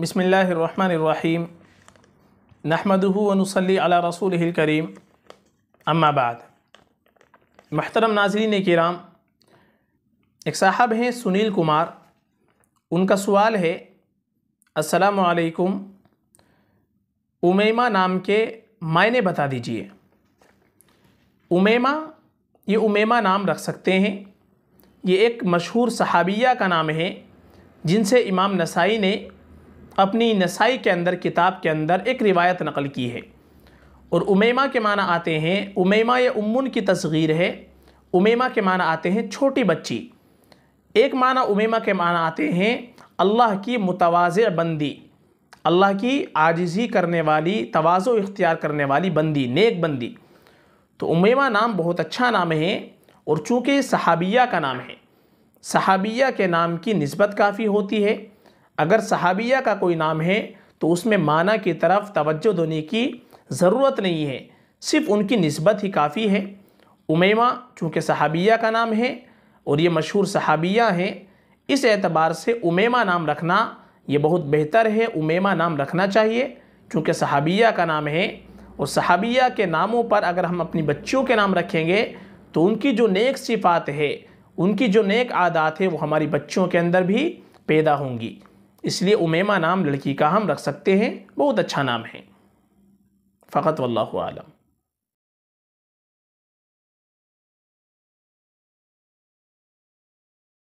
बसमीम नहमदूनसली अला रसूल करीम अम्माबाद महतरम नाजरीन कराम एक साहब हैं सुनील कुमार उनका सवाल है असलकुम उमैमा नाम के मायने बता दीजिए उमैमा ये उमैमा नाम रख सकते हैं ये एक मशहूर सहाबिया का नाम है जिनसे इमाम नसाई ने अपनी नसाई के अंदर किताब के अंदर एक रिवायत नकल की है और उमेमा के माना आते हैं उमेमा या उमून की तस्गीर है उमेमा के माना आते हैं छोटी बच्ची एक माना उमेमा के माना आते हैं अल्लाह की मुतवाज़ बंदी अल्लाह की आजिज़ी करने वाली तोज़ो इख्तियार करने वाली बंदी नेक बंदी तो उमेमा नाम बहुत अच्छा नाम है और चूँकि सहाबिया का नाम है सहाबिया के नाम की नस्बत काफ़ी होती है अगर सहाबिया का कोई नाम है तो उसमें माना की तरफ तवज्जो देने की ज़रूरत नहीं है सिर्फ उनकी नस्बत ही काफ़ी है उमेमा चूँकि सहाबिया का नाम है और ये मशहूर सहाबिया हैं इस एतबार से उमेमा नाम रखना ये बहुत बेहतर है उमेमा नाम रखना चाहिए चूँकि सहाबिया का नाम है और सहाबिया के नामों पर अगर हम अपनी बच्चियों के नाम रखेंगे तो उनकी जो नेक सिफ़ात है उनकी जो नेक आदात है वो हमारी बच्चियों के अंदर भी पैदा होंगी इसलिए उमेमा नाम लड़की का हम रख सकते हैं बहुत अच्छा नाम है फ़कत वल्लम